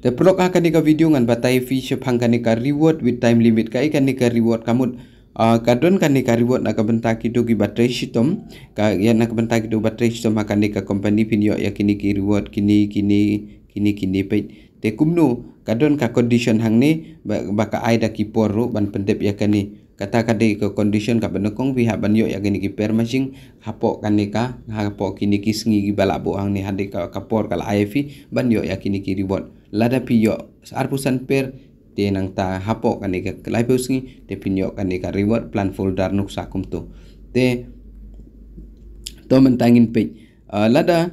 te prok ha kanika video ngan batai fi she phang kanika reward with time limit kai kanika reward kamut a uh, kadon kanika reward na kabenta ki do ki batai sitom ka ya na kabenta ki do batai sitom ha kanika company pin yo yakini ki reward kini kini kini kini pe te kumnu kadon ka condition hang ni ba, baka aida ki porro ban pendep yakani kata kade ke condition ka benekong pihak banyo yang gini kiper masing hapo kani ka hapo kini kisngi gi balak buang ni hade ka kapor kala IFV banyo yang kini kiri bot lada piyo arpusan per tenang ta hapo kani ka kelai pusngi te pinyo kani reward plan folder nuk sakum tu te to mentangin pe ah, lada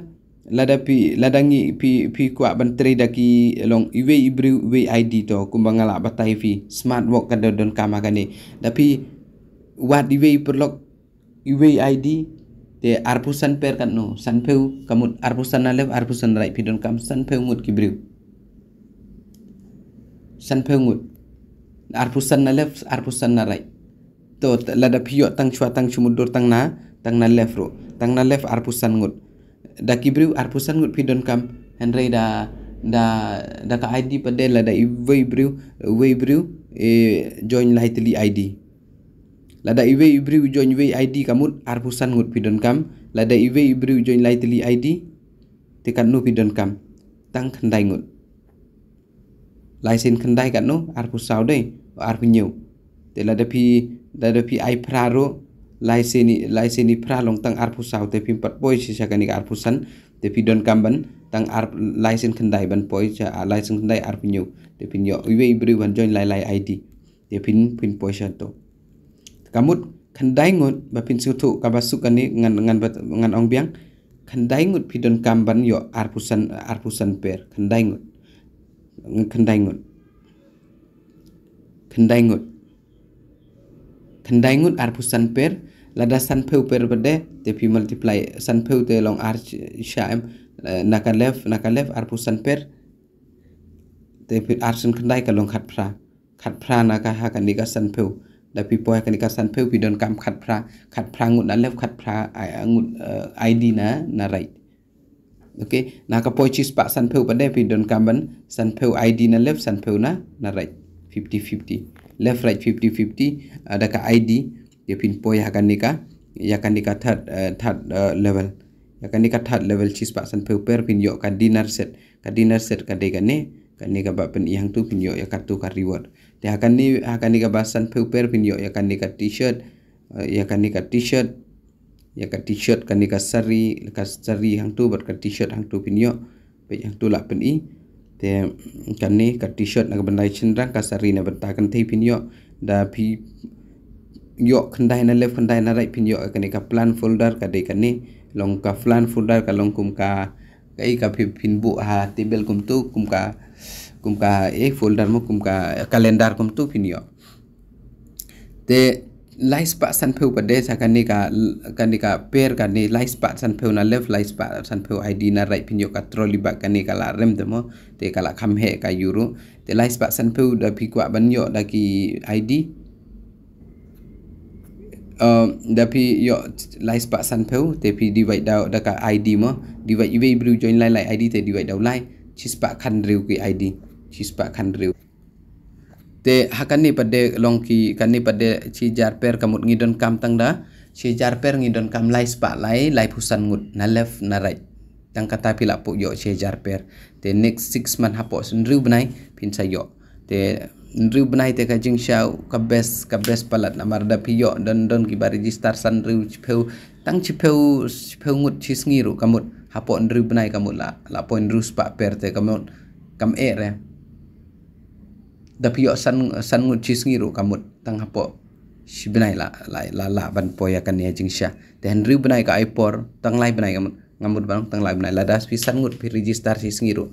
lada pi ladangi pi pi kuat menteri daki long iwe ibri we id to kumbang ala batai fi smart work kada don kama kani tapi wat iwe perlok iwe id te arpusan per kan no san peu kamut arpusan na lev arpusan rai pi don kam san peu mut ki briu san peu mut arpusan na lev arpusan na rai to lada pi tang chua tang chumudur tang na tang na lev ro tang na lev arpusan ngut da kibriu ar pusan ngut pidon kam henre da da da ka id pade la da ibai briu wei briu e join lah lightly id la da ibai briu join wei id kamut ar pusan ngut pidon kam la da ibai briu join lah lightly id te kan nu pidon kam tang khandai ngut license khandai kan nu ar pusau dei ar pinyu te la da pi da da pi ai praro laiseni laiseni phralong tang arphu saute phim pat poi si sakani arphusan te phi don kamban tang ar laisen khandai ban poi cha a laisen khandai arphu nyu te phin yo uwe ibri wan join lai lai id te phin phin poi sha to kamut khandai ngot ba phin su thu ka ba kani ngan ngan ngan ong biang khandai ngot phi don kamban yo arphusan san, per san per, khandai ngot khandai ngot khandai ngot ขันไดงุนอาร์พุสันเพร์ลาดาสันเพวเพร์บดเดเดพิมัลติพลายสันเพรวเตลองอาร์ชาชอ็มนักเลฟนักเลฟอาร์พุสันเพร์เดพิอาร์ซึ่งันไดกะลงขัดพระขัดพระนักฮากันดิกาสันเพรวเดพิปอยกันดิกาสันเพรวพิดอนกรรมขัดพระขัดพระงุนนักเลฟขัดพระไองุดไอดีนะนารายโอเคนักปอยชิสปะสันเพรวบดเดพิดอนกรรมบันสันเพรวไอดีนักเลฟสันเพรวนะนารายฟิฟตี้ฟิฟตี้ left right 50-50 ada ka ID dia pin yang akan nikah, ya akan nikah third eh, third eh, level ya akan nikah third level cheese pak san paper pin yok kan dinner set kan dinner set kan dega ne kan nika kan bak pin yang tu pin yok ya kartu kan reward dia akan ni akan nikah basan paper pin yok ya kan nika t-shirt uh, akan nikah t-shirt ya akan t-shirt kan nikah sari lekas sari yang tu bak t-shirt hang tu pin yok pin yang tu lah pin i e te kan ni ka t-shirt na ka bandai chin rang ka sari na bata kan thai pin yok da pi yok kandai na left kandai na right pin yok ka ni ka plan folder ka de kan ni long ka plan folder ka long kum ka kai ka pi pin bu ha table kum tu kum ka kum ka e folder mo kum ka calendar kum tu pin yok te lights ba san phu ba de sa ka ni ka ka ni ka pair ka ni lights ba san phu na left lights ba san phu id na right pin yo ka trolley ba ka ni ka la rem de mo te ka la kham he ka yuru te lights ba san phu da pi ban yo da ki id um da pi yo lights ba san phu te pi divide da da ka id mo divide ibe blue join lai lai id te divide da lai, chispa khandriu ki id chispa khandriu te hakani pade longki kani pade chi jarper kamut ngidon kam tangda chi jarper ngidon kam lai spa lai lai pusan ngut na left na right tang kata pila po yo chi jarper te next 6 month hapo sendru benai pin sa yo te nru benai te ka jing shau ka best ka best palat na marda pi yo don don ki bari register san ru pheu tang chi pheu pheu ngut chi sngi ru kamut hapo nru benai kamut la la po nru spa per te kamut kam e re tapi yo san san ngut chis ngiru kamut tang hapo sibnai la la la la ban poya kan ya jing sha te henry benai ka ipor tang lai benai kamut ngamut ban tang lai benai ladas pi san ngut pi register chis ngiru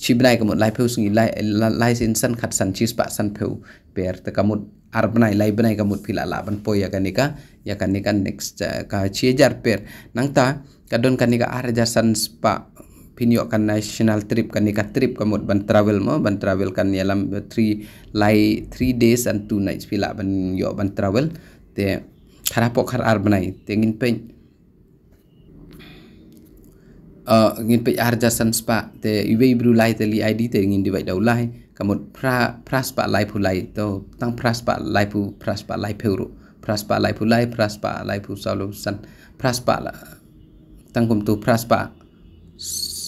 chi benai kamut lai pheu sungi lai lai sin san khat san chis pa san pheu per te kamut ar benai lai benai kamut pi la la ban poya kan ka ya kan ni kan next eh, ka chi jar per nang ta kadon kan ni ka ar jar san pa pinyokkan national trip kan nikah trip kan, kamu ban travel mo ban travel kan dalam 3 lai 3 days and two nights pila ban yo ban travel te kharapo khar ar banai te ngin pe uh, ngin pe ar jasan spa te ibe ibru lai te li id te ngin divai dau lai kamu pra pras pa lai pu lai to tang pras pa lai pu pras pa lai peuru pras pa lai pu lai pras pa lai pu salu san pras pa la tang kum tu pras pa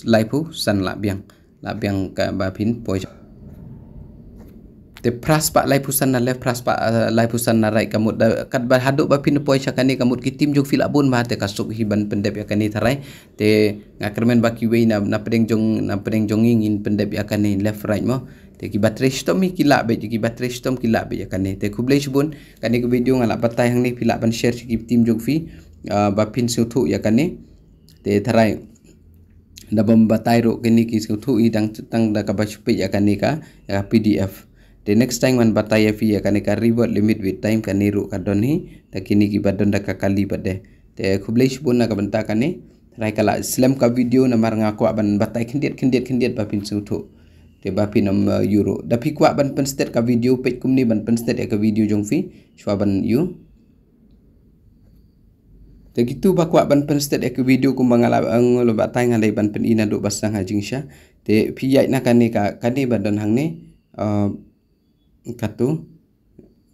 lipo san labiang labiang ka pin poj te pras pa lipo san na left pras pa uh, eh, lipo san na right kamut da kat ba hadu pin poj ka ni kamut ki tim jog filabun ba te kasuk hiban pendep ya ni tarai te ngakermen baki we na na pedeng jong na pereng jong ingin pendep ya ni left right mo te ki batre stom ki la be ki batre stom ki la be ya ni te kublei shbun ka ni video ngala patai hang ni filaban share ki tim jog fi uh, eh, babin su thu ya ni te tarai da bomba tairo kini ki sku thu i dang tang da ka ba ya kani ka ya pdf the next time man batai ya e fi ya kani ka reward limit with time ka kan ni ru ka don hi da kini ki badon da ka kali bade te khublai shu bona ka banta ka ni rai kala islam ka video na mar nga ko ban batai kindiet kindiet kindiet ba pin sku thu te ba pin am euro da fi ko ban pen state ka video pe kum ni ban pen state ka video jong fi shwa e. ban you jadi tu bakuak ban pen state ek video ku mangala ang eh, lobat tai ngalai ban pen ina do basang hajing sya. Te piyai na kani ka kani badon hang ni uh, katu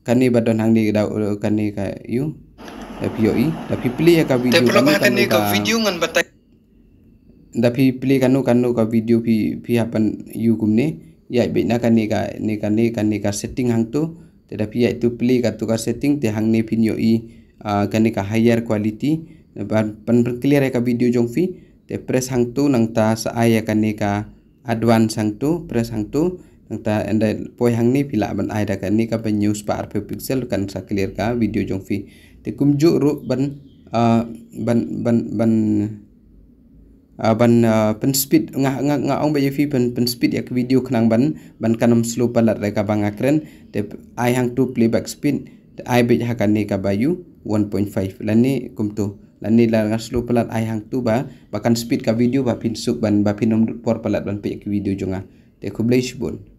kani badon hang ni da kani ka yu tapi yo i tapi pilih ya ka video kan ka video ngan batai tapi play kanu kanu ka video pi pi hapan yu kum ni ya be na kani ka ni kani kani ka setting hang tu tapi ya play pilih katu ka setting te hang ni pin yo i gani ah, ka higher quality ban ban clear ka video jong fi te press hang tu nang ta sa ai ya ka ka advance hang tu press hang tu nang ta and poi hang ni pila ban ai da ka ka ban news pa pixel kan sa clear ka video jong fi te kum ju ru ban ah, ban ban ban ah, ban pen speed ngah ngah ngah ong bayi ya fi pen pen speed yak video kenang ban ban ya kanam slow palat reka akren te ai hang tu playback speed ai bit hakani ka bayu 1.5 lan ni kumtu lan ni lan ngaslu pelat ai hang tu ba bakan speed ka video ba pin suk ban ba pin nom pelat ban pe video jonga ah. te ku bleach bon